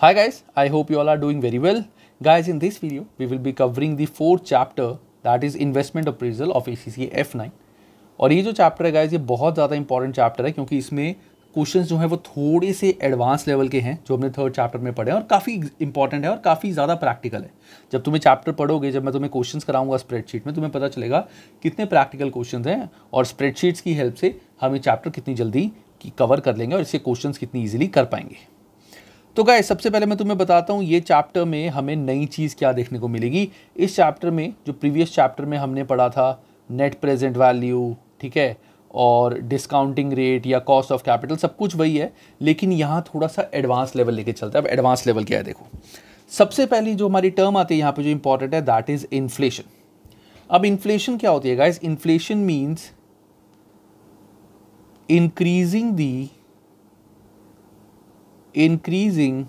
Hi guys, I hope you all are doing very well. Guys, in this video, we will be covering the fourth chapter that is investment appraisal of acc F9. और ये जो chapter है guys ये बहुत ज़्यादा important chapter है क्योंकि इसमें क्वेश्चन जो हैं वो थोड़े से एडवांस लेवल के हैं जो हमने थर्ड चैप्टर में पढ़े हैं और काफ़ी इंपॉर्टेंट है और काफ़ी ज़्यादा प्रैक्टिकल है जब तुम्हें चैप्टर पढ़ोगे जब मैं तुम्हें क्वेश्चंस कराऊंगा स्प्रेडशीट में तुम्हें पता चलेगा कितने प्रैक्टिकल क्वेश्चंस हैं और स्प्रेडशीट्स की हेल्प से हम ये चैप्टर कितनी जल्दी कवर कर लेंगे और इससे क्वेश्चन कितनी ईजिली कर पाएंगे तो गाय सबसे पहले मैं तुम्हें बताता हूँ ये चैप्टर में हमें नई चीज़ क्या देखने को मिलेगी इस चैप्टर में जो प्रीवियस चैप्टर में हमने पढ़ा था नेट प्रेजेंट वैल्यू ठीक है और डिस्काउंटिंग रेट या कॉस्ट ऑफ कैपिटल सब कुछ वही है लेकिन यहाँ थोड़ा सा एडवांस लेवल लेके चलता है अब एडवांस लेवल क्या है देखो सबसे पहली जो हमारी टर्म आती है यहाँ पे जो इंपॉर्टेंट है दैट इज़ इन्फ्लेशन अब इन्फ्लेशन क्या होती है guys inflation means increasing the increasing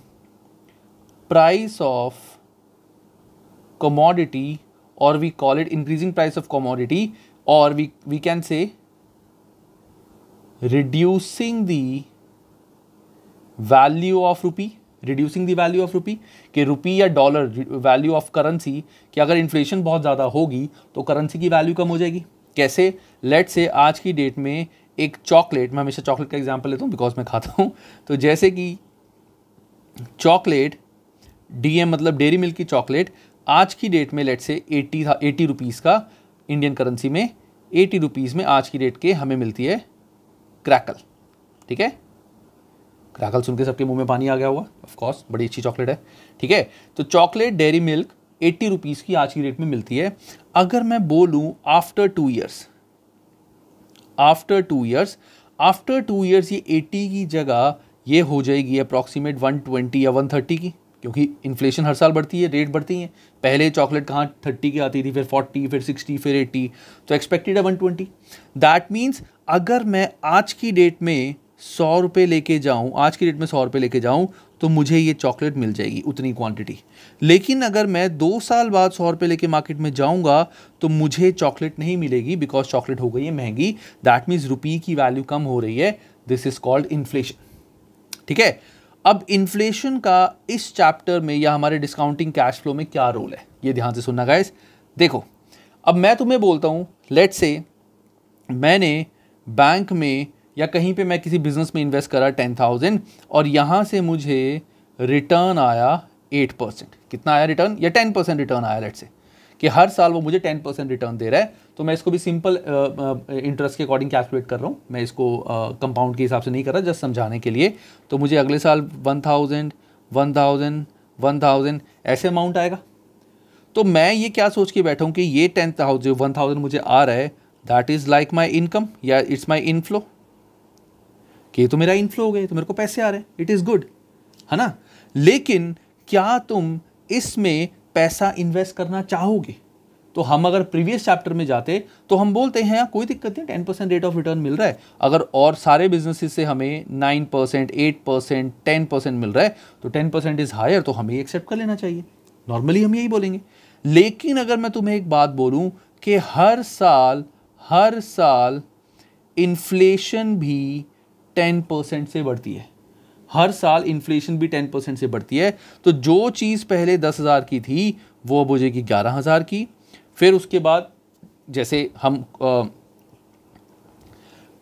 price of commodity or we call it increasing price of commodity or we, we can say reducing the value of rupee reducing the value of rupee कि rupee या dollar value of currency कि अगर inflation बहुत ज़्यादा होगी तो currency की value कम हो जाएगी कैसे लेट से आज की डेट में एक चॉकलेट मैं हमेशा चॉकलेट का एग्जांपल लेता हूँ बिकॉज मैं खाता हूँ तो जैसे कि चॉकलेट डीएम मतलब डेरी मिल्क की चॉकलेट आज की डेट में लेट से एट्टी था एटी रुपीज़ का इंडियन करेंसी में एटी रुपीज़ में आज की डेट के हमें मिलती है क्रैकल ठीक है क्रैकल सुन के सबके मुंह में पानी आ गया हुआ ऑफकोर्स बड़ी अच्छी चॉकलेट है ठीक है तो chocolate dairy milk eighty rupees की आज की डेट में मिलती है अगर मैं बोलूँ after two years after two years after two years ये एट्टी की जगह ये हो जाएगी अप्रॉक्सीमेट 120 या 130 की क्योंकि इन्फ्लेशन हर साल बढ़ती है रेट बढ़ती है पहले चॉकलेट कहाँ थर्टी की आती थी फिर फोर्टी फिर सिक्सटी फिर एट्टी तो एक्सपेक्टेड है वन ट्वेंटी दैट मीन्स अगर मैं आज की डेट में सौ रुपये लेके जाऊँ आज की डेट में सौ रुपये लेके जाऊँ तो मुझे ये चॉकलेट मिल जाएगी उतनी क्वांटिटी लेकिन अगर मैं दो साल बाद सौ रुपये लेके मार्केट में जाऊँगा तो मुझे चॉकलेट नहीं मिलेगी बिकॉज चॉकलेट हो गई है महंगी दैट मीन्स रुपये की वैल्यू कम हो रही है दिस इज़ कॉल्ड इन्फ्लेशन ठीक है अब इन्फ्लेशन का इस चैप्टर में या हमारे डिस्काउंटिंग कैश फ्लो में क्या रोल है ये ध्यान से सुनना गाइस देखो अब मैं तुम्हें बोलता हूँ लेट से मैंने बैंक में या कहीं पे मैं किसी बिज़नेस में इन्वेस्ट करा टेन थाउजेंड और यहाँ से मुझे रिटर्न आया एट परसेंट कितना आया रिटर्न या टेन परसेंट रिटर्न आया लेट से कि हर साल वो मुझे टेन परसेंट रिटर्न दे रहा है तो मैं इसको भी सिंपल इंटरेस्ट के अकॉर्डिंग कैलकुलेट कर रहा हूँ मैं इसको कंपाउंड के हिसाब से नहीं कर रहा जस्ट समझाने के लिए तो मुझे अगले साल one thousand one thousand one thousand ऐसे अमाउंट आएगा तो मैं ये क्या सोच के बैठा हूँ कि ये टेन थाउजेंड वन थाउजेंड मुझे आ रहा है that is like my income या इट्स माई इनफ्लो कि ये तो मेरा इनफ्लो हो गया तो मेरे को पैसे आ रहे हैं इट इज़ गुड है ना लेकिन क्या तुम इसमें पैसा इन्वेस्ट करना चाहोगे तो हम अगर प्रीवियस चैप्टर में जाते तो हम बोलते हैं कोई दिक्कत नहीं ten percent rate of return मिल रहा है अगर और सारे बिजनेसिस से हमें nine percent eight percent ten percent मिल रहा है तो टेन परसेंट इज़ हायर तो हमें एक्सेप्ट कर लेना चाहिए नॉर्मली हम यही बोलेंगे लेकिन अगर मैं तुम्हें एक बात बोलूँ कि हर साल हर साल इन्फ्लेशन भी टेन परसेंट से बढ़ती है हर साल इन्फ्लेशन भी टेन परसेंट से बढ़ती है तो जो चीज़ पहले दस हज़ार की थी वो अब हो जाएगी ग्यारह हज़ार की फिर उसके बाद जैसे हम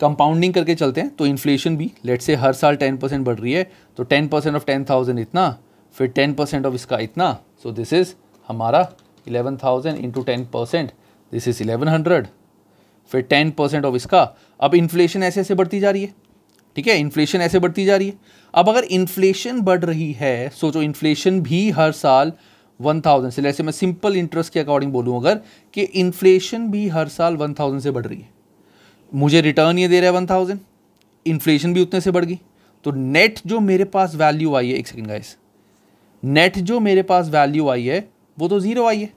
कंपाउंडिंग करके चलते हैं तो इन्फ्लेशन भी लेट से हर साल टेन परसेंट बढ़ रही है तो ten percent of ten thousand इतना फिर टेन परसेंट ऑफ इसका इतना सो दिस इज़ हमारा eleven thousand into ten percent this is eleven hundred फिर टेन परसेंट ऑफ इसका अब इन्फ्लेशन ऐसे ऐसे बढ़ती जा रही है ठीक है इन्फ्लेशन ऐसे बढ़ती जा रही है अब अगर इन्फ्लेशन बढ़ रही है सोचो इन्फ्लेशन भी हर साल वन थाउजेंड से जैसे मैं सिंपल इंटरेस्ट के अकॉर्डिंग बोलूँ अगर कि इन्फ्लेशन भी हर साल वन थाउजेंड से बढ़ रही है मुझे रिटर्न ये दे रहा है वन थाउजेंड इन्फ्लेशन भी उतने से बढ़ गई तो नेट जो मेरे पास वैल्यू आई है एक सेकेंड गाइस नेट जो मेरे पास वैल्यू आई है वो तो ज़ीरो आई है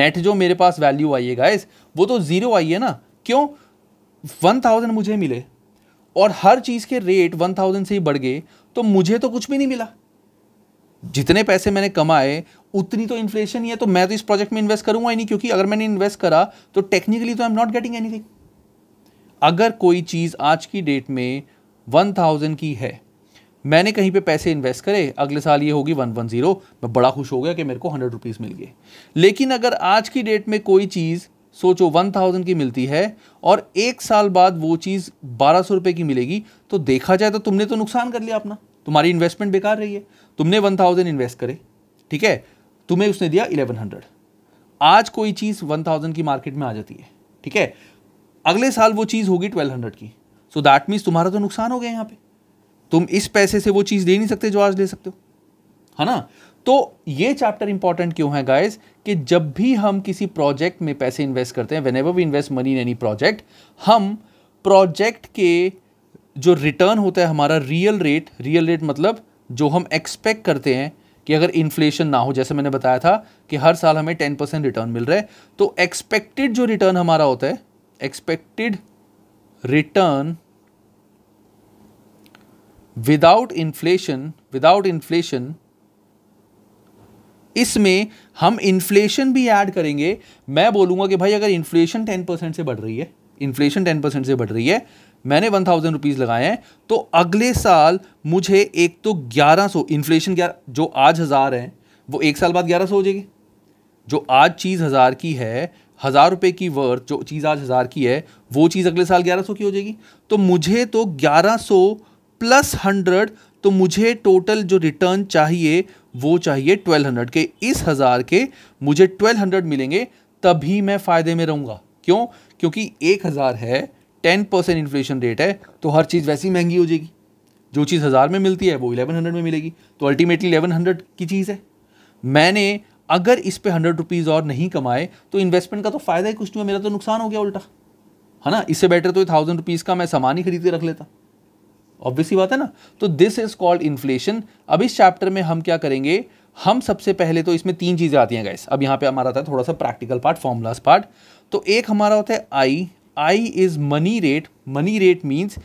नेट जो मेरे पास वैल्यू आई है गाइस वो तो ज़ीरो आई है ना क्यों वन थाउजेंड मुझे मिले और हर चीज़ के रेट वन थाउजेंड से ही बढ़ गए तो मुझे तो कुछ भी नहीं मिला जितने पैसे मैंने कमाए उतनी तो इन्फ्लेशन ही है तो मैं तो इस प्रोजेक्ट में इन्वेस्ट करूंगा ही नहीं क्योंकि अगर मैंने इन्वेस्ट करा तो टेक्निकली तो I am not getting anything अगर कोई चीज़ आज की डेट में वन थाउजेंड की है मैंने कहीं पे पैसे इन्वेस्ट करे अगले साल ये होगी वन वन ज़ीरो मैं बड़ा खुश हो गया कि मेरे को हंड्रेड रुपीज़ मिल गए लेकिन अगर आज की डेट में कोई चीज़ सोचो वन थाउजेंड की मिलती है और एक साल बाद वो चीज़ बारह सौ रुपये की मिलेगी तो देखा जाए तो तुमने तो नुकसान कर लिया अपना तुम्हारी इन्वेस्टमेंट बेकार रही है तुमने वन थाउजेंड इन्वेस्ट करे ठीक है तुम्हें उसने दिया इलेवन हंड्रेड आज कोई चीज़ वन थाउजेंड की मार्केट में आ जाती है ठीक है अगले साल वो चीज़ होगी ट्वेल्व हंड्रेड की सो दैट मीन्स तुम्हारा तो नुकसान हो गया यहाँ पे तुम इस पैसे से वो चीज़ ले नहीं सकते जो आज ले सकते हो है ना तो ये चैप्टर इंपॉर्टेंट क्यों है गाइज कि जब भी हम किसी प्रोजेक्ट में पैसे इन्वेस्ट करते हैं whenever we invest money in any project हम प्रोजेक्ट के जो रिटर्न होता है हमारा रियल रेट रियल रेट मतलब जो हम एक्सपेक्ट करते हैं कि अगर इन्फ्लेशन ना हो जैसे मैंने बताया था कि हर साल हमें टेन परसेंट रिटर्न मिल रहा है तो एक्सपेक्टेड जो रिटर्न हमारा होता है expected return without inflation without inflation इसमें हम इन्फ्लेशन भी ऐड करेंगे मैं बोलूँगा कि भाई अगर इन्फ्लेशन टेन परसेंट से बढ़ रही है इन्फ्लेशन टेन परसेंट से बढ़ रही है मैंने वन थाउजेंड रुपीज़ लगाए हैं तो अगले साल मुझे एक तो ग्यारह सौ इन्फ्लेशन ग्यारह जो आज हज़ार हैं वो एक साल बाद ग्यारह सौ हो जाएगी जो आज चीज़ हज़ार की है हज़ार रुपये की वर्थ जो चीज़ आज हज़ार की है वो चीज़ अगले साल ग्यारह सौ की हो जाएगी तो मुझे तो ग्यारह सौ प्लस हंड्रेड तो मुझे टोटल जो रिटर्न चाहिए वो चाहिए ट्वेल्व हंड्रेड के इस हज़ार के मुझे ट्वेल्व हंड्रेड मिलेंगे तभी मैं फ़ायदे में रहूँगा क्यों क्योंकि एक हज़ार है टेन परसेंट इन्फ्लेशन रेट है तो हर चीज़ वैसी महंगी हो जाएगी जो चीज़ हज़ार में मिलती है वो इलेवन हंड्रेड में मिलेगी तो अल्टीमेटली इलेवन हंड्रेड की चीज़ है मैंने अगर इस पर हंड्रेड रुपीज़ और नहीं कमाए तो इन्वेस्टमेंट का तो फ़ायदा ही कुछ नहीं हुआ मेरा तो नुकसान हो गया उल्टा है ना इससे बेटर तो थाउजेंड रुपीज़ का मैं सामान ही खरीद के रख लेता ऑब्वियसली बात है ना तो दिस इज कॉल्ड इन्फ्लेशन अब इस चैप्टर में हम क्या करेंगे हम सबसे पहले तो इसमें तीन चीज़ें आती हैं गाइस अब यहाँ पे हमारा आता है थोड़ा सा प्रैक्टिकल पार्ट फॉर्मुलास पार्ट तो एक हमारा होता है I I is money rate money rate means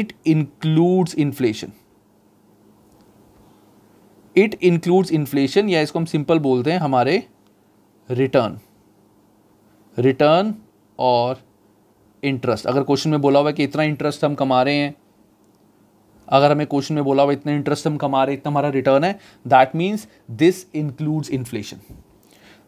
it includes inflation it includes inflation या इसको हम सिंपल बोलते हैं हमारे रिटर्न रिटर्न और इंटरेस्ट अगर क्वेश्चन में बोला हुआ है कि इतना इंटरेस्ट हम कमा रहे हैं अगर हमें क्वेश्चन में बोला हुआ इतना इंटरेस्ट हम कमा रहे इतना हमारा रिटर्न है that means this includes inflation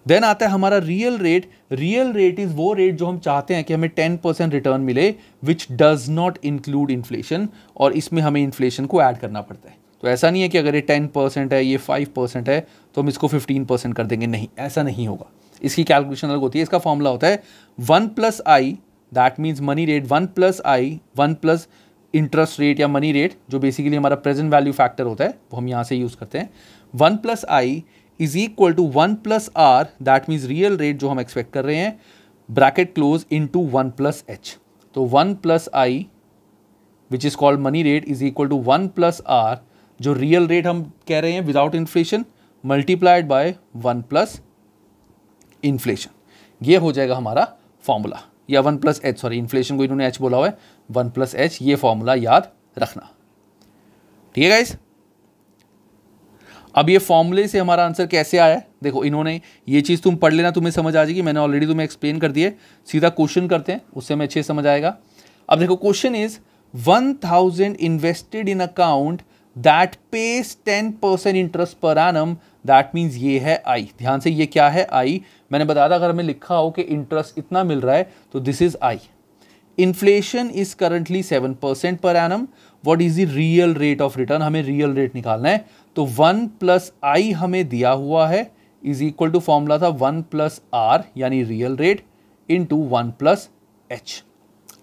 then आता है हमारा real rate real rate is वो रेट जो हम चाहते हैं कि हमें टेन परसेंट रिटर्न मिले which does not include inflation और इसमें हमें इन्फ्लेशन को ऐड करना पड़ता है तो ऐसा नहीं है कि अगर ये टेन परसेंट है ये फाइव परसेंट है तो हम इसको फिफ्टीन परसेंट कर देंगे नहीं ऐसा नहीं होगा इसकी कैलकुलेशन अलग होती है इसका फॉर्मूला होता है one plus I that means money rate one plus I one plus interest rate या मनी रेट जो बेसिकली हमारा प्रेजेंट वैल्यू फैक्टर होता है वो हम यहाँ से यूज़ करते हैं one plus I is equal to one plus R that means real rate जो हम एक्सपेक्ट कर रहे हैं bracket close into one plus H तो one plus I which is called money rate is equal to one plus R जो real rate हम कह रहे हैं without inflation multiplied by one plus inflation ये हो जाएगा हमारा फॉर्मूला या one plus H sorry inflation को इन्होंने एच बोला हुआ है वन प्लस एच ये फॉर्मूला याद रखना ठीक है गाइस अब ये फॉर्मूले से हमारा आंसर कैसे आया देखो इन्होंने ये चीज़ तुम पढ़ लेना तुम्हें समझ आ जाएगी मैंने ऑलरेडी तुम्हें एक्सप्लेन कर दिए सीधा क्वेश्चन करते हैं उससे हमें अच्छे समझ आएगा अब देखो question is one thousand invested in account that pays ten percent interest per annum that means ये है आई ध्यान से ये क्या है आई मैंने बताया अगर हमें लिखा हो कि इंटरेस्ट इतना मिल रहा है तो this is I inflation is currently seven percent per annum what is the real rate of return हमें रियल रेट निकालना है तो वन प्लस आई हमें दिया हुआ है इज इक्वल टू फॉर्मूला था वन प्लस आर यानी real rate into one plus H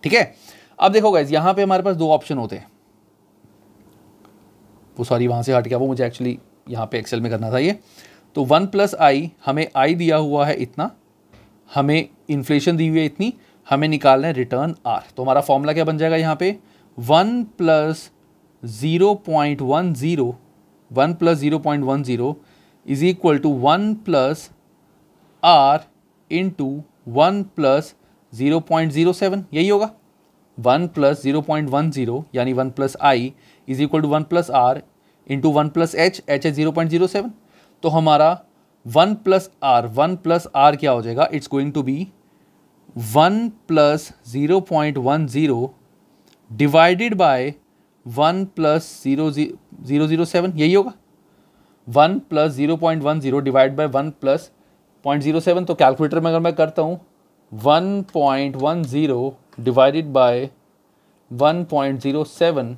ठीक है अब देखो गाइज यहां पे हमारे पास दो ऑप्शन होते हैं वो सॉरी वहां से हट गया वो मुझे एक्चुअली यहां पे एक्सेल में करना था ये तो वन प्लस आई हमें आई दिया हुआ है इतना हमें इन्फ्लेशन दी हुई है इतनी हमें निकालना है रिटर्न आर तो हमारा फॉर्मूला क्या बन जाएगा यहाँ पे one plus zero point one zero one plus zero point one zero is equal to one plus R into one plus zero point zero seven यही होगा one plus zero point one zero यानी one plus I is equal to one plus R into one plus H H H zero point zero seven तो हमारा one plus R one plus R क्या हो जाएगा it's going to be one plus zero point one zero divided by one plus zero zero zero seven यही होगा one plus zero point one zero divide by one plus point zero seven तो calculator में अगर मैं करता हूँ one point one zero divided by one point zero seven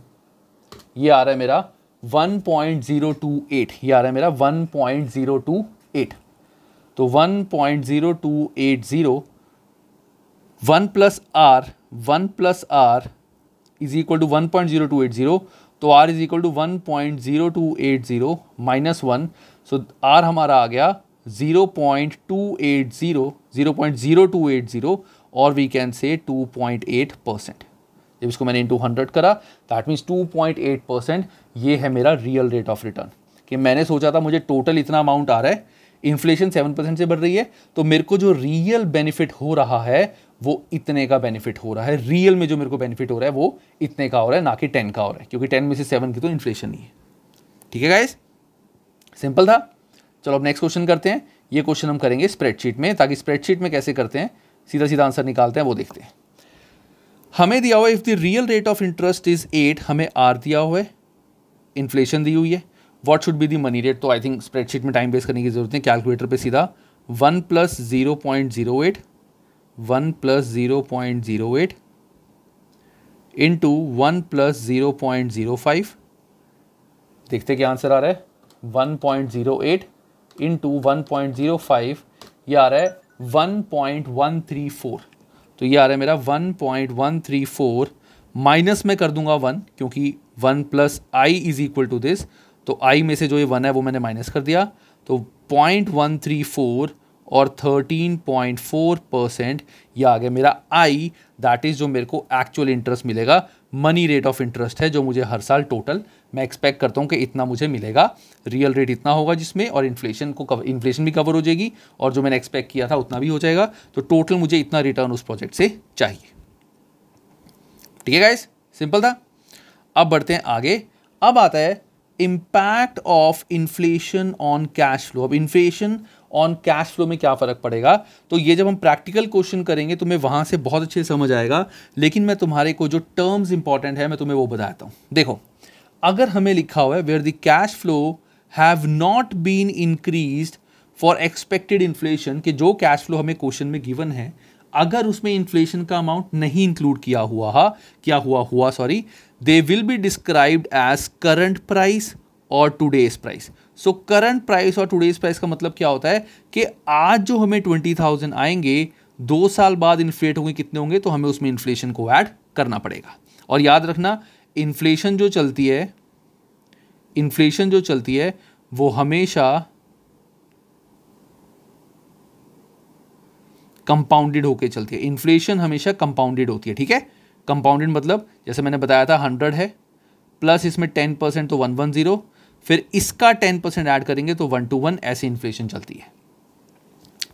ये आ रहा है मेरा one point zero two eight ये आ रहा है मेरा one point zero two eight तो one point zero two eight zero one plus R one plus R is equal to one point zero two eight zero तो R is equal to one point zero two eight zero minus one so R हमारा आ गया zero point two eight zero zero point zero two eight zero और we can say two point eight percent जब इसको मैंने into hundred करा that means two point eight percent ये है मेरा रियल रेट ऑफ रिटर्न कि मैंने सोचा था मुझे टोटल इतना अमाउंट आ रहा है इन्फ्लेशन सेवन परसेंट से बढ़ रही है तो मेरे को जो रियल बेनिफिट हो रहा है वो इतने का बेनिफिट हो रहा है रियल में जो मेरे को बेनिफिट हो रहा है वो इतने का हो रहा है ना कि टेन का हो रहा है क्योंकि टेन में से सेवन की तो इन्फ्लेशन ही है ठीक है गाइज सिंपल था चलो अब नेक्स्ट क्वेश्चन करते हैं ये क्वेश्चन हम करेंगे स्प्रेडशीट में ताकि स्प्रेडशीट में कैसे करते हैं सीधा सीधा आंसर निकालते हैं वो देखते हैं हमें दिया हुआ if the real rate of interest is eight हमें आर दिया हुआ है इन्फ्लेशन दी हुई है what should be the money rate तो आई थिंक स्प्रेडशीट में टाइम वेस्ट करने की जरूरत नहीं कैलकुलेटर पर सीधा one plus zero point zero eight one plus zero point zero eight into one plus zero point zero five देखते क्या आंसर आ रहा है one point zero eight into one point zero five ये आ रहा है one point one three four तो ये आ रहा है मेरा one point one three four minus में कर दूंगा वन क्योंकि one plus I is equal to this तो आई में से जो ये वन है वो मैंने माइनस कर दिया तो पॉइंट वन थ्री फोर और 13.4 परसेंट यह आ गया मेरा आई दैट इज़ जो मेरे को एक्चुअल इंटरेस्ट मिलेगा मनी रेट ऑफ इंटरेस्ट है जो मुझे हर साल टोटल मैं एक्सपेक्ट करता हूँ कि इतना मुझे मिलेगा रियल रेट इतना होगा जिसमें और इन्फ्लेशन को कवर इन्फ्लेशन भी कवर हो जाएगी और जो मैंने एक्सपेक्ट किया था उतना भी हो जाएगा तो टोटल मुझे इतना रिटर्न उस प्रोजेक्ट से चाहिए ठीक है गाइस सिंपल था अब बढ़ते हैं आगे अब आता है impact of inflation on cash flow अब इन्फ्लेशन ऑन कैश फ्लो में क्या फ़र्क पड़ेगा तो ये जब हम प्रैक्टिकल क्वेश्चन करेंगे तुम्हें वहाँ से बहुत अच्छे समझ आएगा लेकिन मैं तुम्हारे को जो टर्म्स इंपॉर्टेंट है मैं तुम्हें वो बताता हूँ देखो अगर हमें लिखा हुआ है where the cash flow have not been increase for expected inflation के जो कैश फ्लो हमें क्वेश्चन में गिवन है अगर उसमें इन्फ्लेशन का अमाउंट नहीं इंक्लूड किया हुआ हा क्या हुआ हुआ sorry they will be described as current price और today's price so current price और टूडेज प्राइस का मतलब क्या होता है कि आज जो हमें ट्वेंटी थाउजेंड आएंगे दो साल बाद इन्फ्लेट होंगे कितने होंगे तो हमें उसमें इन्फ्लेशन को ऐड करना पड़ेगा और याद रखना इन्फ्लेशन जो चलती है इन्फ्लेशन जो चलती है वो हमेशा कंपाउंडेड होके चलती है इन्फ्लेशन हमेशा कंपाउंडेड होती है ठीक है कंपाउंडेड मतलब जैसे मैंने बताया था हंड्रेड है प्लस इसमें टेन परसेंट तो वन वन ज़ीरो फिर इसका टेन परसेंट ऐड करेंगे तो वन टू वन ऐसी इन्फ्लेशन चलती है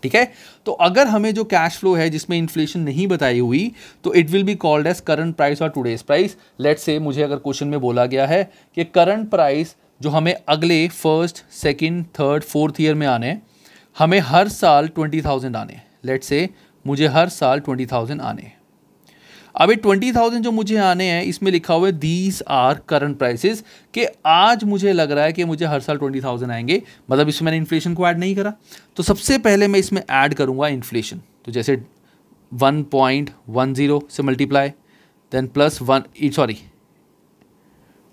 ठीक है तो अगर हमें जो कैश फ्लो है जिसमें इन्फ्लेशन नहीं बताई हुई तो it will be called as current price और टूडेज प्राइस लेट से मुझे अगर क्वेश्चन में बोला गया है कि करंट प्राइस जो हमें अगले first second third fourth year में आने हमें हर साल ट्वेंटी थाउजेंड आने लेट से मुझे हर साल ट्वेंटी थाउजेंड आने अभी ट्वेंटी थाउजेंड जो मुझे आने हैं इसमें लिखा हुआ है दीज आर करंट प्राइसेस कि आज मुझे लग रहा है कि मुझे हर साल ट्वेंटी थाउजेंड आएंगे मतलब इसमें मैंने इन्फ्लेशन को ऐड नहीं करा तो सबसे पहले मैं इसमें ऐड करूंगा इन्फ्लेशन तो जैसे वन पॉइंट वन ज़ीरो से multiply then plus one sorry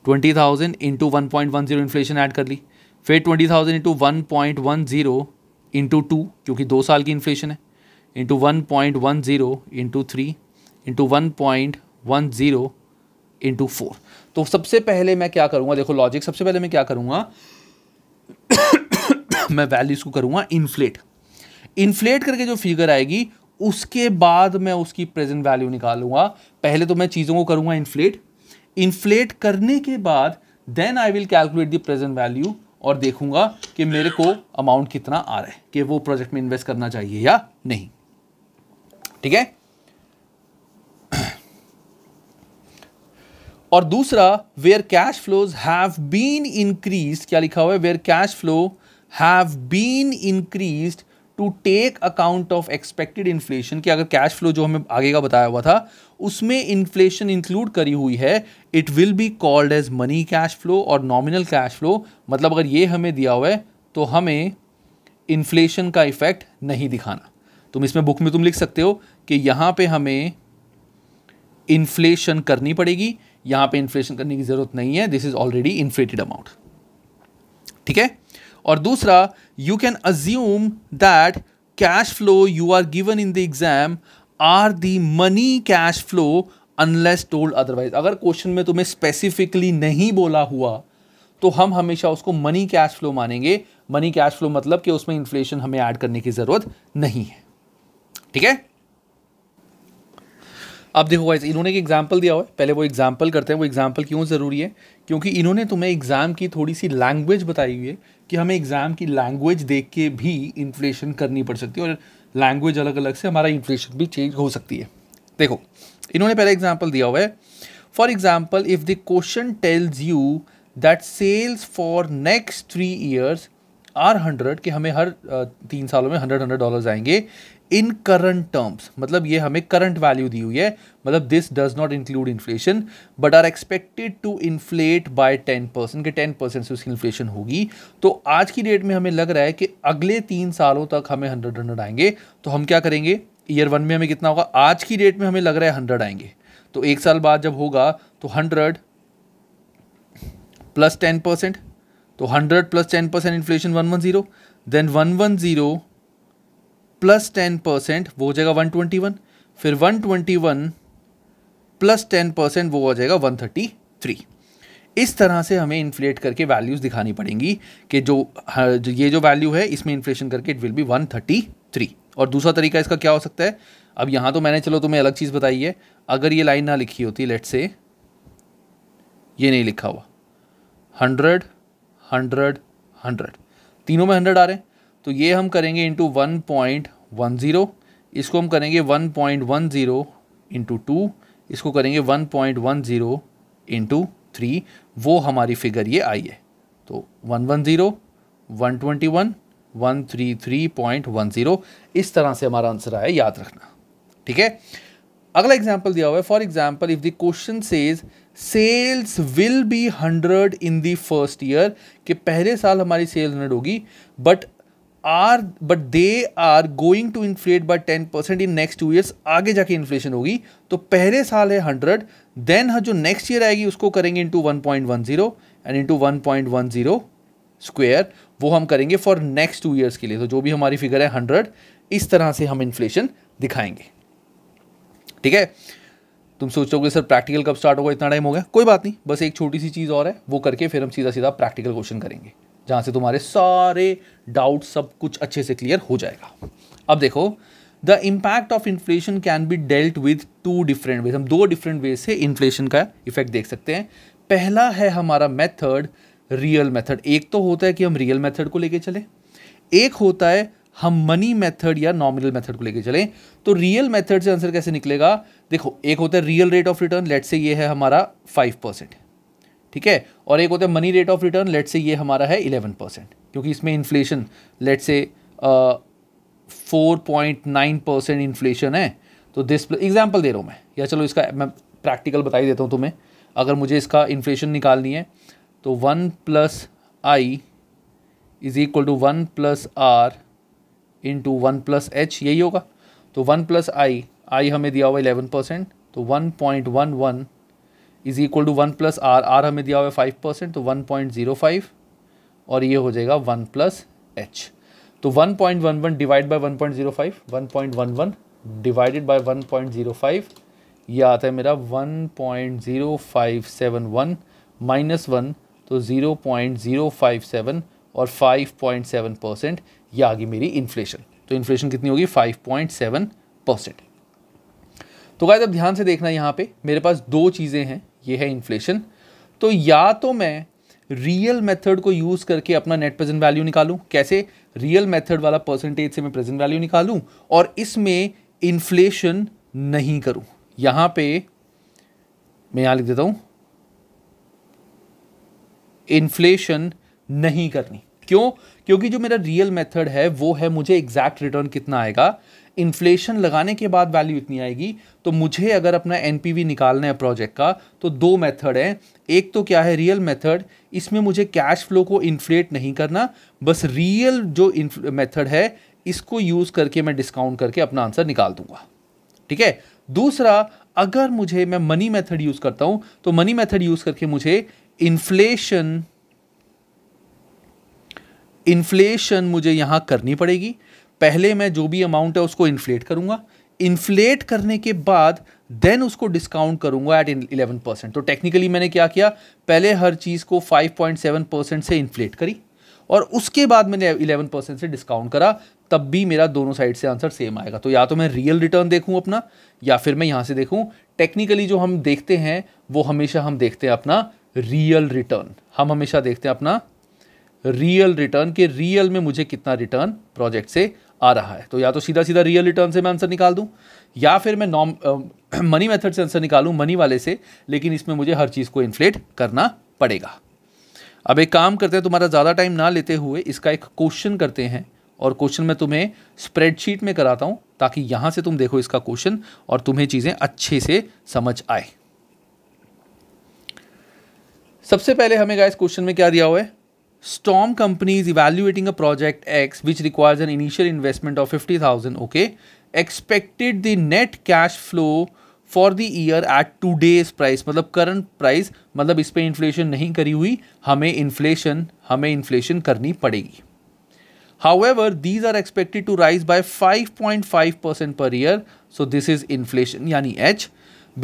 twenty thousand into one point one zero inflation add कर ली फिर twenty thousand into one point one zero into two क्योंकि दो साल की इन्फ्लेशन है into one point one zero into three into one point one zero into four तो सबसे पहले मैं क्या करूँगा देखो लॉजिक सबसे पहले मैं क्या करूँगा मैं वैल्यूज़ को करूँगा इन्फ्लेट इन्फ्लेट करके जो फिगर आएगी उसके बाद मैं उसकी प्रेजेंट वैल्यू निकालूंगा पहले तो मैं चीज़ों को करूँगा इन्फ्लेट इन्फ्लेट करने के बाद then I will calculate the present value और देखूंगा कि मेरे को अमाउंट कितना आ रहा है कि वो प्रोजेक्ट में इन्वेस्ट करना चाहिए या नहीं ठीक है और दूसरा where cash flows have been increase क्या लिखा हुआ है where cash flow have been increase to take account of expected inflation कि अगर कैश फ्लो जो हमें आगे का बताया हुआ था उसमें इन्फ्लेशन इंक्लूड करी हुई है it will be called as money cash flow और नॉमिनल कैश फ्लो मतलब अगर ये हमें दिया हुआ है तो हमें इन्फ्लेशन का इफेक्ट नहीं दिखाना तुम इसमें बुक में तुम लिख सकते हो कि यहाँ पे हमें इन्फ्लेशन करनी पड़ेगी यहां पे इन्फ्लेशन करने की ज़रूरत नहीं है this is already inflated amount ठीक है और दूसरा you can assume that cash flow you are given in the exam are the money cash flow unless told otherwise अगर क्वेश्चन में तुम्हें स्पेसिफिकली नहीं बोला हुआ तो हम हमेशा उसको मनी कैश फ्लो मानेंगे मनी कैश फ्लो मतलब कि उसमें इन्फ्लेशन हमें ऐड करने की ज़रूरत नहीं है ठीक है अब देखो गाइज इन्होंने एक एग्जाम्पल दिया हुआ है पहले वो एग्जाम्पल करते हैं वो एग्जाम्पल क्यों ज़रूरी है क्योंकि इन्होंने तुम्हें एग्ज़ाम की थोड़ी सी लैंग्वेज बताई हुई है कि हमें एग्ज़ाम की लैंग्वेज देख के भी इन्फ्लेशन करनी पड़ सकती है और लैंग्वेज अलग अलग से हमारा इन्फ्लेशन भी चेंज हो सकती है देखो इन्होंने पहले एग्जाम्पल दिया हुआ है for example if the question tells you that sales for next three years are hundred कि हमें हर तीन सालों में हंड्रेड हंड्रेड डॉलर आएंगे इन करंट टर्म्स मतलब ये हमें करंट वैल्यू दी हुई है मतलब this does not include inflation but are expected to inflate by ten percent के टेन परसेंट से उसकी इन्फ्लेशन होगी तो आज की डेट में हमें लग रहा है कि अगले तीन सालों तक हमें हंड्रेड हंड्रेड आएंगे तो हम क्या करेंगे ईयर वन में हमें कितना होगा आज की डेट में हमें लग रहा है हंड्रेड आएंगे तो एक साल बाद जब होगा तो हंड्रेड प्लस टेन परसेंट तो hundred plus ten percent inflation one one zero then one one zero plus ten percent वो हो जाएगा वन ट्वेंटी वन फिर one twenty one plus ten percent वो हो जाएगा वन थर्टी थ्री इस तरह से हमें इन्फ्लेट करके वैल्यूज़ दिखानी पड़ेंगी कि जो हाँ, ये जो वैल्यू है इसमें इन्फ्लेशन करके it will be one thirty three और दूसरा तरीका इसका क्या हो सकता है अब यहाँ तो मैंने चलो तुम्हें अलग चीज़ बताई है अगर ये लाइन ना लिखी होती लेट से ये नहीं लिखा हुआ हंड्रेड हंड्रेड हंड्रेड तीनों में हंड्रेड आ रहे हैं तो ये हम करेंगे into one point one zero इसको हम करेंगे one point one zero into two इसको करेंगे one point one zero into three वो हमारी फिगर ये आई है तो one one zero one twenty one one three three point one zero इस तरह से हमारा आंसर आया याद रखना ठीक है अगला एग्जाम्पल दिया हुआ है for example if the question says sales will be hundred in the first year कि पहले साल हमारी सेल हंड्रेड होगी but are but they are going to inflate by ten percent in next two years आगे जाके inflation होगी तो पहले साल है हंड्रेड हाँ देन जो नेक्स्ट ईयर आएगी उसको करेंगे into one point one zero and into one point one zero square वो हम करेंगे फॉर नेक्स्ट टू ईयर्स के लिए तो जो भी हमारी फिगर है हंड्रेड इस तरह से हम इन्फ्लेशन दिखाएंगे ठीक है तुम सोचोगे सर प्रैक्टिकल कब स्टार्ट होगा इतना टाइम हो गया कोई बात नहीं बस एक छोटी सी चीज़ और है वो करके फिर हम सीधा सीधा प्रैक्टिकल क्वेश्चन करेंगे जहाँ से तुम्हारे सारे डाउट सब कुछ अच्छे से क्लियर हो जाएगा अब देखो the impact of inflation can be dealt with two different ways हम दो डिफरेंट वे से इन्फ्लेशन का इफेक्ट देख सकते हैं पहला है हमारा मेथड रियल मेथड एक तो होता है कि हम रियल मेथड को लेके चले एक होता है हम मनी मेथड या नॉमिनल मेथड को लेके चलें तो रियल मेथड से आंसर कैसे निकलेगा देखो एक होता है real rate of return let say ये है हमारा फाइव परसेंट ठीक है और एक होता है money rate of return let say ये हमारा है इलेवन परसेंट क्योंकि इसमें inflation let say four point nine percent inflation है तो दिस एग्जाम्पल दे रहा हूँ मैं या चलो इसका मैं प्रैक्टिकल बताई देता हूँ तुम्हें अगर मुझे इसका इन्फ्लेशन निकालनी है तो one plus I is equal to one plus R into one plus H यही होगा तो वन प्लस आई आई हमें दिया हुआ इलेवन परसेंट तो one point one one is equal to one plus R R हमें दिया हुआ है फाइव परसेंट तो वन पॉइंट जीरो फाइव और ये हो जाएगा वन प्लस एच तो one point one one divide by one point zero five one point one one divided by one point zero five ये आता है मेरा one point zero five seven one minus one तो zero point zero five seven और five point seven percent यह आ गई मेरी इन्फ्लेशन तो इन्फ्लेशन कितनी होगी फाइव पॉइंट सेवन परसेंट तो गाय अब ध्यान से देखना यहाँ पे मेरे पास दो चीज़ें हैं ये है इन्फ्लेशन तो या तो मैं रियल मेथड को यूज़ करके अपना नेट प्रेजेंट वैल्यू निकालूं कैसे रियल मेथड वाला परसेंटेज से मैं प्रेजेंट वैल्यू निकालूं और इसमें इन्फ्लेशन नहीं करूं यहां पे मैं यहां लिख देता हूं इन्फ्लेशन नहीं करनी क्यों क्योंकि जो मेरा रियल मेथड है वो है मुझे एग्जैक्ट रिटर्न कितना आएगा इन्फ्लेशन लगाने के बाद वैल्यू इतनी आएगी तो मुझे अगर अपना एन निकालना है प्रोजेक्ट का तो दो मेथड है एक तो क्या है रियल मेथड इसमें मुझे कैश फ्लो को इन्फ्लेट नहीं करना बस रियल जो मेथड है इसको यूज़ करके मैं डिस्काउंट करके अपना आंसर निकाल दूंगा ठीक है दूसरा अगर मुझे मैं मनी मेथड यूज़ करता हूं तो मनी मेथड यूज़ करके मुझे इन्फ्लेशन इन्फ्लेशन मुझे यहां करनी पड़ेगी पहले मैं जो भी अमाउंट है उसको इन्फ्लेट करूंगा इन्फ्लेट करने के बाद देन उसको डिस्काउंट करूंगा एट इलेवन परसेंट तो टेक्निकली मैंने क्या किया पहले हर चीज़ को फाइव पॉइंट सेवन परसेंट से इन्फ्लेट करी और उसके बाद मैंने इलेवन परसेंट से डिस्काउंट करा तब भी मेरा दोनों साइड से आंसर सेम आएगा तो या तो मैं रियल रिटर्न देखूं अपना या फिर मैं यहाँ से देखूं टेक्निकली जो हम देखते हैं वो हमेशा हम देखते हैं अपना रियल रिटर्न हम हमेशा देखते हैं अपना रियल रिटर्न कि रियल में मुझे कितना रिटर्न प्रोजेक्ट से आ रहा है तो या तो सीधा सीधा रियल रिटर्न से मैं आंसर निकाल दूं या फिर मैं नॉम मनी मेथड से आंसर निकालूं मनी वाले से लेकिन इसमें मुझे हर चीज़ को इन्फ्लेट करना पड़ेगा अब एक काम करते हैं तुम्हारा ज़्यादा टाइम ना लेते हुए इसका एक क्वेश्चन करते हैं और क्वेश्चन मैं तुम्हें स्प्रेडशीट में कराता हूँ ताकि यहाँ से तुम देखो इसका क्वेश्चन और तुम्हें चीज़ें अच्छे से समझ आए सबसे पहले हमें गाइस क्वेश्चन में क्या दिया हुआ है Storm company is evaluating a project X which requires an initial investment of 50,000 okay expected the net cash flow for the year at today's price मतलब करंट प्राइस मतलब इस पर इन्फ्लेशन नहीं करी हुई हमें इन्फ्लेशन हमें इन्फ्लेशन करनी पड़ेगी however these are expected to rise by 5.5 percent per year so this is inflation यानी H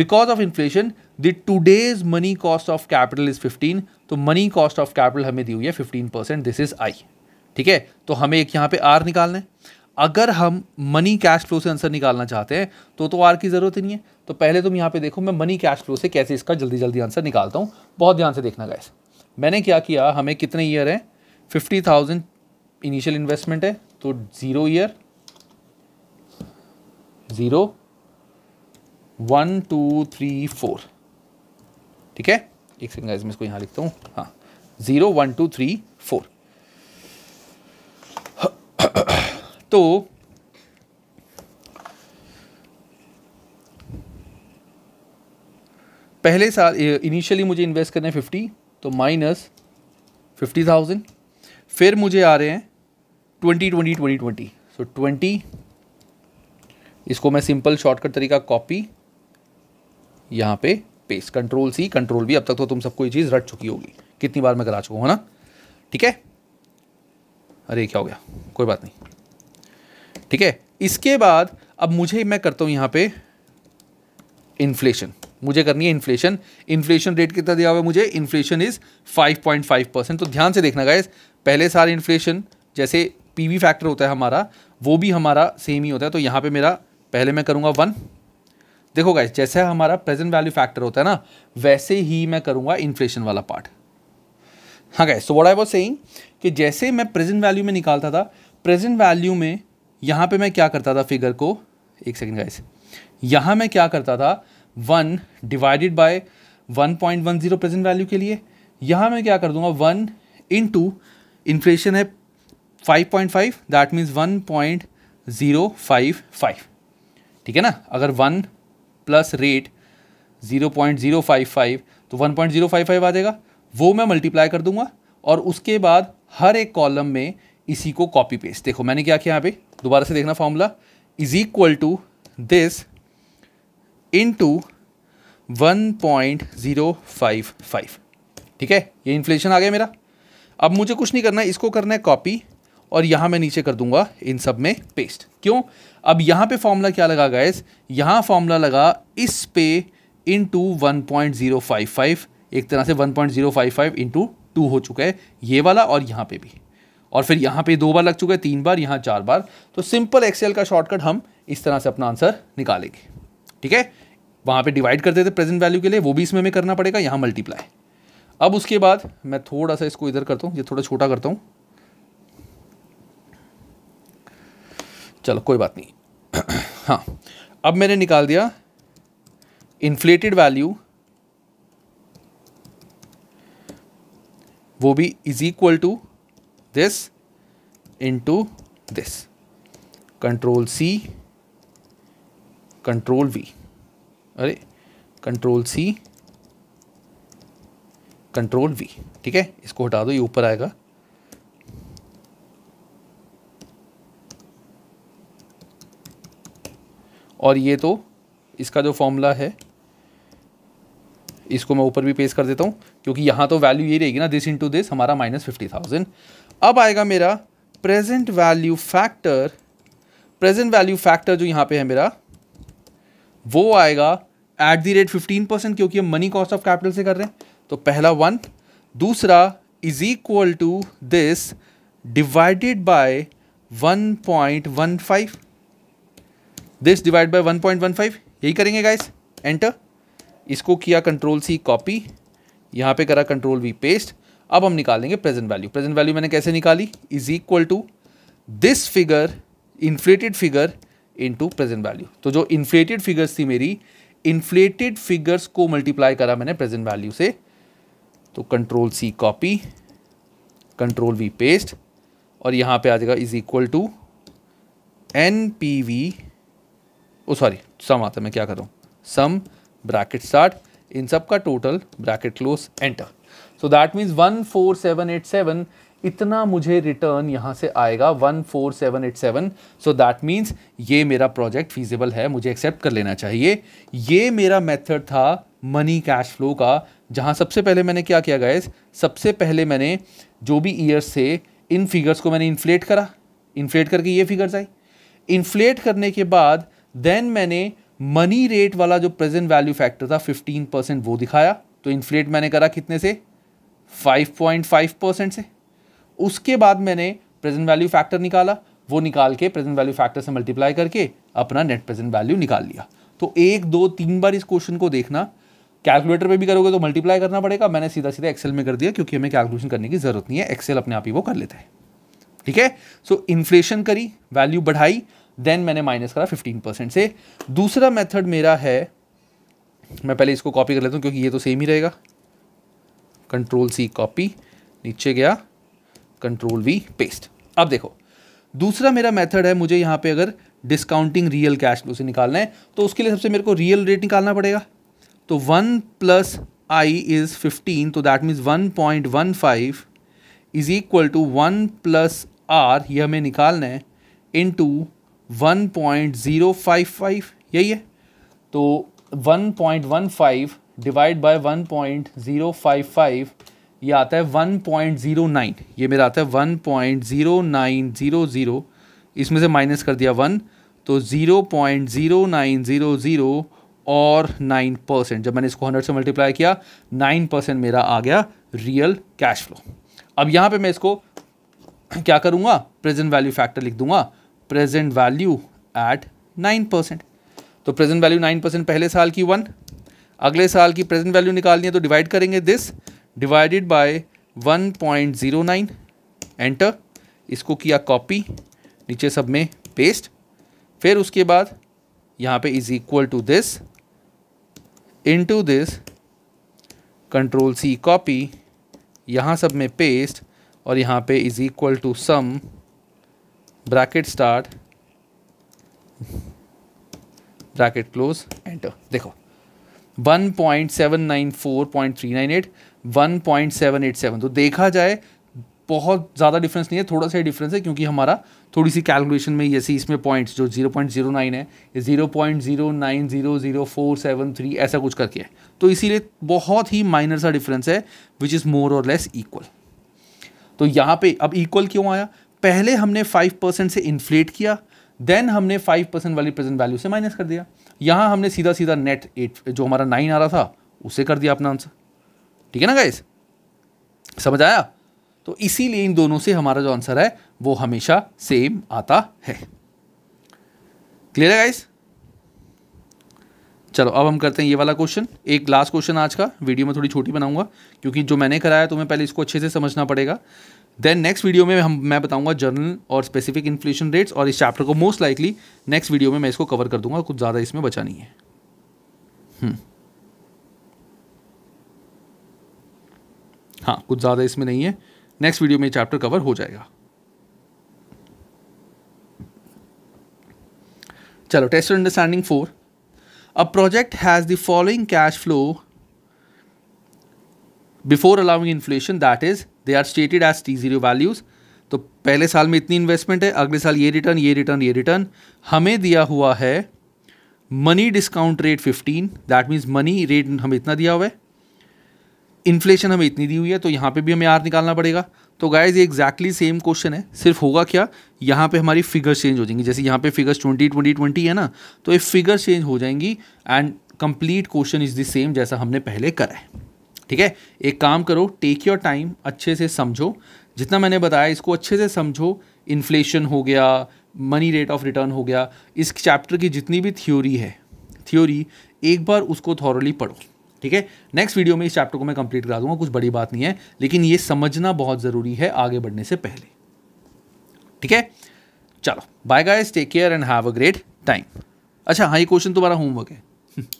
because of inflation the today's money cost of capital is 15 तो मनी कॉस्ट ऑफ कैपिटल हमें दी हुई है 15 percent this is आई ठीक है तो हमें एक यहाँ पे आर निकालना है अगर हम मनी कैश फ्लो से आंसर निकालना चाहते हैं तो तो आर की ज़रूरत ही नहीं है तो पहले तुम यहाँ पे देखो मैं मनी कैश फ्लो से कैसे इसका जल्दी जल्दी आंसर निकालता हूँ बहुत ध्यान से देखना गैस मैंने क्या किया हमें कितने ईयर हैं फिफ्टी थाउजेंड इनिशियल इन्वेस्टमेंट है तो zero year zero one two three four ठीक है एक सेकंड गाइस मैं इसको यहां लिखता हूं हाँ zero one two three four तो पहले साल इनिशियली मुझे इन्वेस्ट करने फिफ्टी तो माइनस फिफ्टी थाउजेंड फिर मुझे आ रहे हैं twenty twenty twenty twenty so twenty इसको मैं सिंपल शॉर्टकट तरीका कॉपी यहां पे पेस्ट कंट्रोल सी कंट्रोल भी अब तक तो तुम सबको ये चीज़ रट चुकी होगी कितनी बार मैं करा चुका हूँ ना ठीक है अरे क्या हो गया कोई बात नहीं ठीक है इसके बाद अब मुझे मैं करता हूँ यहाँ पे इन्फ्लेशन मुझे करनी है इन्फ्लेशन इन्फ्लेशन रेट कितना दिया हुआ है मुझे इन्फ्लेशन इज़ 5.5 परसेंट तो ध्यान से देखना गाइस पहले साल इन्फ्लेशन जैसे पीवी फैक्टर होता है हमारा वो भी हमारा सेम ही होता है तो यहाँ पे मेरा पहले मैं करूँगा वन देखो गाइज जैसे हमारा प्रेजेंट वैल्यू फैक्टर होता है ना वैसे ही मैं करूंगा इन्फ्लेशन वाला पार्ट हाँ guys so what I was saying कि जैसे मैं प्रेजेंट वैल्यू में निकालता था प्रेजेंट वैल्यू में यहाँ पे मैं क्या करता था फिगर को एक सेकेंड गाइज यहाँ मैं क्या करता था one divided by one point one zero present value के लिए यहाँ मैं क्या कर दूंगा वन इन टू इन्फ्लेशन है five point five that means one point zero five five ठीक है ना अगर one plus rate zero point zero five five तो one point zero five five आ जाएगा वो मैं मल्टीप्लाई कर दूंगा और उसके बाद हर एक कॉलम में इसी को कॉपी पेस्ट देखो मैंने क्या किया यहाँ पे दोबारा से देखना formula is equal to this into one point zero five five ठीक है ये इन्फ्लेशन आ गया मेरा अब मुझे कुछ नहीं करना है इसको करना है कॉपी और यहाँ मैं नीचे कर दूंगा इन सब में पेस्ट क्यों अब यहाँ पे फॉर्मूला क्या लगा गैस यहाँ फॉर्मूला लगा इस पे into one point zero five five एक तरह से one point zero five five into two हो चुका है ये वाला और यहाँ पे भी और फिर यहाँ पे दो बार लग चुका है तीन बार यहाँ चार बार तो सिंपल एक्सेल का शॉर्टकट हम इस तरह से अपना आंसर निकालेंगे ठीक है वहाँ पे डिवाइड करते थे प्रेजेंट वैल्यू के लिए वो भी इसमें हमें करना पड़ेगा यहाँ मल्टीप्लाई अब उसके बाद मैं थोड़ा सा इसको इधर करता हूँ ये थोड़ा छोटा करता हूँ चलो कोई बात नहीं हाँ अब मैंने निकाल दिया इन्फ्लेटेड वैल्यू वो भी is equal to this into this control C control V अरे कंट्रोल सी कंट्रोल वी ठीक है इसको हटा दो ये ऊपर आएगा और ये तो इसका जो फॉर्मूला है इसको मैं ऊपर भी पेश कर देता हूँ क्योंकि यहाँ तो वैल्यू ये रहेगी ना दिस इंटू दिस हमारा माइनस फिफ्टी थाउजेंड अब आएगा मेरा present value factor present value factor जो यहाँ पे है मेरा वो आएगा at the rate fifteen percent क्योंकि हम मनी कॉस्ट ऑफ कैपिटल से कर रहे हैं तो पहला वन दूसरा is equal to this divided by one point one five this divide by 1.15 यही करेंगे गाइस एंटर इसको किया कंट्रोल सी कॉपी यहाँ पे करा कंट्रोल वी पेस्ट अब हम निकालेंगे प्रेजेंट वैल्यू प्रेजेंट वैल्यू मैंने कैसे निकाली is equal to this figure inflated figure into present value तो जो इन्फ्लेटेड फिगर्स थी मेरी इन्फ्लेटेड फिगर्स को मल्टीप्लाई करा मैंने प्रेजेंट वैल्यू से तो control C copy control V paste और यहाँ पे आ जाएगा is equal to N P V O sorry sum आता मैं क्या कर रहा हूँ सम ब्रैकेट स्टार्ट इन सब का total bracket close enter so that means one four seven eight seven इतना मुझे रिटर्न यहाँ से आएगा one four seven eight seven so that means ये मेरा प्रोजेक्ट फीजिबल है मुझे एक्सेप्ट कर लेना चाहिए ये मेरा मेथड था मनी कैश फ्लो का जहाँ सबसे पहले मैंने क्या किया गया सबसे पहले मैंने जो भी ईयर्स से इन फिगर्स को मैंने इन्फ्लेट करा इन्फ्लेट करके ये फिगर्स आई इन्फ्लेट करने के बाद देन मैंने मनी रेट वाला जो प्रेजेंट वैल्यू फैक्टर था 15 परसेंट वो दिखाया तो इन्फ्लेट मैंने करा कितने से 5.5 परसेंट से उसके बाद मैंने प्रेजेंट वैल्यू फैक्टर निकाला वो निकाल के प्रेजेंट वैल्यू फैक्टर से मल्टीप्लाई करके अपना नेट प्रेजेंट वैल्यू निकाल लिया तो एक दो तीन बार इस क्वेश्चन को देखना कैलकुलेटर पे भी करोगे तो मल्टीप्लाई करना पड़ेगा मैंने सीधा सीधा एक्सेल में कर दिया क्योंकि हमें कैलकुलेशन करने की ज़रूरत नहीं है एक्सेल अपने आप ही वो कर लेता है ठीक है सो इन्फ्लेशन करी वैल्यू बढ़ाई देन मैंने माइनस करा फिफ्टीन परसेंट से दूसरा मेथड मेरा है मैं पहले इसको कॉपी कर लेता हूँ क्योंकि ये तो सेम ही रहेगा कंट्रोल सी कॉपी नीचे गया कंट्रोल वी पेस्ट अब देखो दूसरा मेरा मेथड है मुझे यहाँ पे अगर डिस्काउंटिंग रियल कैश फ्लो से निकालना है तो उसके लिए सबसे मेरे को रियल रेट निकालना पड़ेगा तो one plus I is fifteen तो that means one point one five is equal to one plus R यह हमें निकालना है इन टू 1.055 यही है तो 1.15 point one five divide by one point zero five five ये आता है वन पॉइंट ज़ीरो नाइन ये मेरा आता है one point zero nine zero zero इसमें से माइनस कर दिया वन तो zero point zero nine zero zero और नाइन परसेंट जब मैंने इसको हंड्रेड से मल्टीप्लाई किया नाइन परसेंट मेरा आ गया रियल कैश फ्लो अब यहाँ पे मैं इसको क्या करूँगा प्रेजेंट वैल्यू फैक्टर लिख दूंगा present value at nine percent तो प्रेजेंट वैल्यू नाइन परसेंट पहले साल की वन अगले साल की प्रेजेंट वैल्यू निकालनी है तो डिवाइड करेंगे this divided by one point zero nine enter इसको किया कॉपी नीचे सब में पेस्ट फिर उसके बाद यहाँ पे is equal to this into this control C copy यहाँ सब में पेस्ट और यहाँ पे is equal to sum bracket start bracket close enter देखो 1.794.398 1.787 तो देखा जाए बहुत ज़्यादा डिफरेंस नहीं है थोड़ा सा डिफरेंस है क्योंकि हमारा थोड़ी सी कैलकुलेशन में जैसे इसमें पॉइंट्स जो 0.09 है 0.0900473 ऐसा कुछ करके है तो इसीलिए बहुत ही माइनर सा डिफरेंस है विच इज़ मोर और लेस इक्वल तो यहाँ पे अब इक्वल क्यों आया पहले हमने फाइव परसेंट से इन्फ्लेट किया देन हमने फाइव परसेंट वाली प्रेजेंट वैल्यू से माइनस कर दिया यहाँ हमने सीधा सीधा नेट एट जो हमारा नाइन आ रहा था उसे कर दिया अपना आंसर ठीक है ना गाइस समझ आया तो इसीलिए इन दोनों से हमारा जो आंसर है वो हमेशा सेम आता है क्लियर है गाइस चलो अब हम करते हैं ये वाला क्वेश्चन एक लास्ट क्वेश्चन आज का वीडियो में थोड़ी छोटी बनाऊंगा क्योंकि जो मैंने कराया तो मैं पहले इसको अच्छे से समझना पड़ेगा देन नेक्स्ट वीडियो में हम मैं बताऊंगा जर्नल और स्पेसिफिक इन्फ्लेशन रेट्स और इस चैप्टर को मोस्ट लाइकली नेक्स्ट वीडियो में मैं इसको कवर कर दूंगा कुछ ज़्यादा इसमें बचा नहीं है hmm. हाँ कुछ ज़्यादा इसमें नहीं है नेक्स्ट वीडियो में चैप्टर कवर हो जाएगा चलो test understanding four a project has the following cash flow before allowing inflation that is they are stated as T zero values तो पहले साल में इतनी इन्वेस्टमेंट है अगले साल ये रिटर्न ये रिटर्न ये रिटर्न हमें दिया हुआ है money discount rate fifteen that means money rate हमें इतना दिया हुआ है इन्फ्लेशन हमें इतनी दी हुई है तो यहाँ पे भी हमें आर निकालना पड़ेगा तो गाइज ये एग्जैक्टली सेम क्वेश्चन है सिर्फ होगा क्या यहाँ पे हमारी फिगर्स चेंज हो जाएंगी जैसे यहाँ पे फिगर्स ट्वेंटी ट्वेंटी ट्वेंटी है ना तो ये फिगर्स चेंज हो जाएंगी and complete question is the same जैसा हमने पहले करा है ठीक है एक काम करो टेक योर टाइम अच्छे से समझो जितना मैंने बताया इसको अच्छे से समझो इन्फ्लेशन हो गया मनी रेट ऑफ रिटर्न हो गया इस चैप्टर की जितनी भी थ्योरी है थ्योरी एक बार उसको थॉरली पढ़ो ठीक है नेक्स्ट वीडियो में इस चैप्टर को मैं कंप्लीट करा दूंगा कुछ बड़ी बात नहीं है लेकिन ये समझना बहुत ज़रूरी है आगे बढ़ने से पहले ठीक है चलो bye guys take care and have a great time अच्छा हाँ ये क्वेश्चन तुम्हारा होमवर्क है